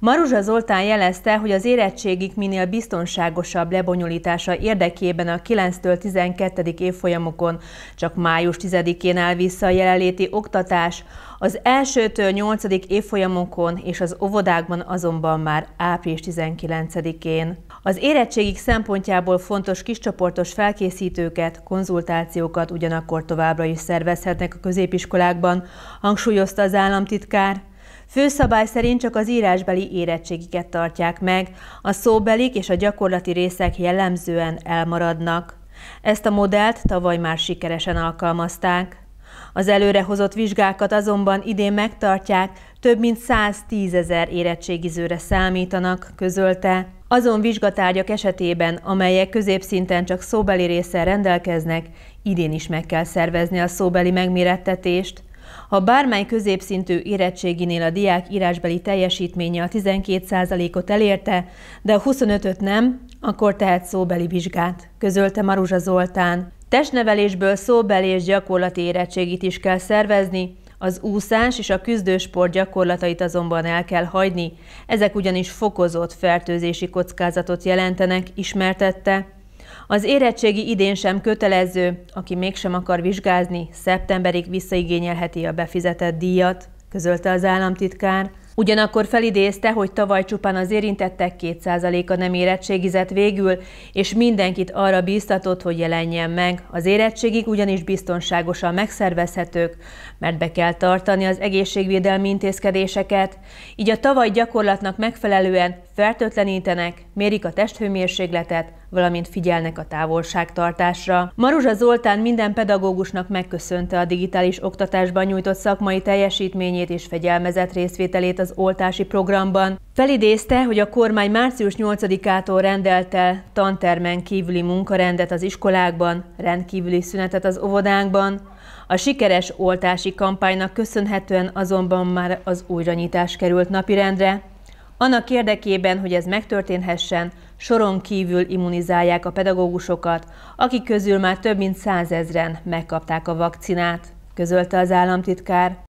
Maruzsa Zoltán jelezte, hogy az érettségik minél biztonságosabb lebonyolítása érdekében a 9-től 12. évfolyamokon csak május 10-én áll vissza a jelenléti oktatás, az elsőtől 8. évfolyamokon és az óvodákban azonban már április 19-én. Az érettségik szempontjából fontos kiscsoportos felkészítőket, konzultációkat ugyanakkor továbbra is szervezhetnek a középiskolákban, hangsúlyozta az államtitkár. Főszabály szerint csak az írásbeli érettségiket tartják meg, a szóbelik és a gyakorlati részek jellemzően elmaradnak. Ezt a modellt tavaly már sikeresen alkalmazták. Az előrehozott vizsgákat azonban idén megtartják, több mint 110 ezer érettségizőre számítanak, közölte. Azon vizsgatárgyak esetében, amelyek középszinten csak szóbeli részsel rendelkeznek, idén is meg kell szervezni a szóbeli megmérettetést, ha bármely középszintű érettséginél a diák írásbeli teljesítménye a 12%-ot elérte, de a 25-öt nem, akkor tehet szóbeli vizsgát, közölte Maruzsa Zoltán. Testnevelésből szóbeli és gyakorlati érettségit is kell szervezni, az úszás és a küzdősport gyakorlatait azonban el kell hagyni, ezek ugyanis fokozott fertőzési kockázatot jelentenek, ismertette. Az érettségi idén sem kötelező, aki mégsem akar vizsgázni, szeptemberig visszaigényelheti a befizetett díjat, közölte az államtitkár. Ugyanakkor felidézte, hogy tavaly csupán az érintettek 2%-a nem érettségizett végül, és mindenkit arra bíztatott, hogy jelenjen meg. Az érettségig ugyanis biztonságosan megszervezhetők, mert be kell tartani az egészségvédelmi intézkedéseket, így a tavaly gyakorlatnak megfelelően fertőtlenítenek, mérik a testhőmérsékletet, valamint figyelnek a távolságtartásra. Maruzsa Zoltán minden pedagógusnak megköszönte a digitális oktatásban nyújtott szakmai teljesítményét és fegyelmezett részvételét az oltási programban. Felidézte, hogy a kormány március 8-ától rendelt el tantermen kívüli munkarendet az iskolákban, rendkívüli szünetet az óvodákban, a sikeres oltási kampánynak köszönhetően azonban már az újranyítás került napirendre, annak érdekében, hogy ez megtörténhessen, soron kívül immunizálják a pedagógusokat, akik közül már több mint százezren megkapták a vakcinát, közölte az államtitkár.